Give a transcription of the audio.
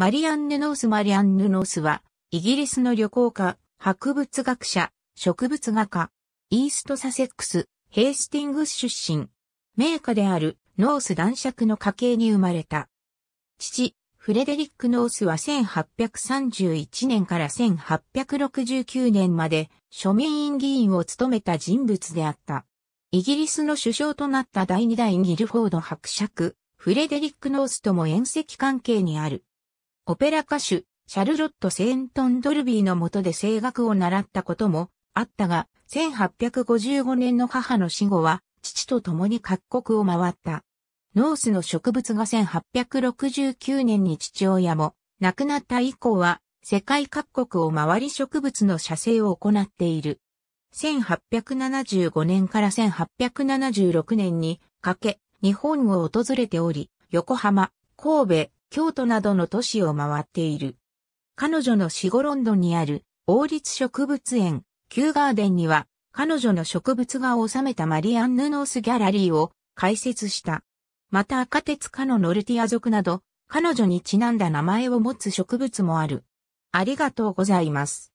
マリアンヌ・ノース・マリアンヌ・ノースは、イギリスの旅行家、博物学者、植物画家、イーストサセックス、ヘイスティングス出身。名家であるノース男爵の家系に生まれた。父、フレデリック・ノースは1831年から1869年まで庶民院議員を務めた人物であった。イギリスの首相となった第二代ギルフォード伯爵、フレデリック・ノースとも遠石関係にある。オペラ歌手、シャルロット・セントン・ドルビーの下で声楽を習ったこともあったが、1855年の母の死後は、父と共に各国を回った。ノースの植物が1869年に父親も亡くなった以降は、世界各国を回り植物の写生を行っている。1875年から1876年にかけ、日本を訪れており、横浜、神戸、京都などの都市を回っている。彼女の死後ロンドンにある王立植物園、旧ガーデンには、彼女の植物画を収めたマリアンヌ・ノースギャラリーを開設した。また赤鉄科のノルティア族など、彼女にちなんだ名前を持つ植物もある。ありがとうございます。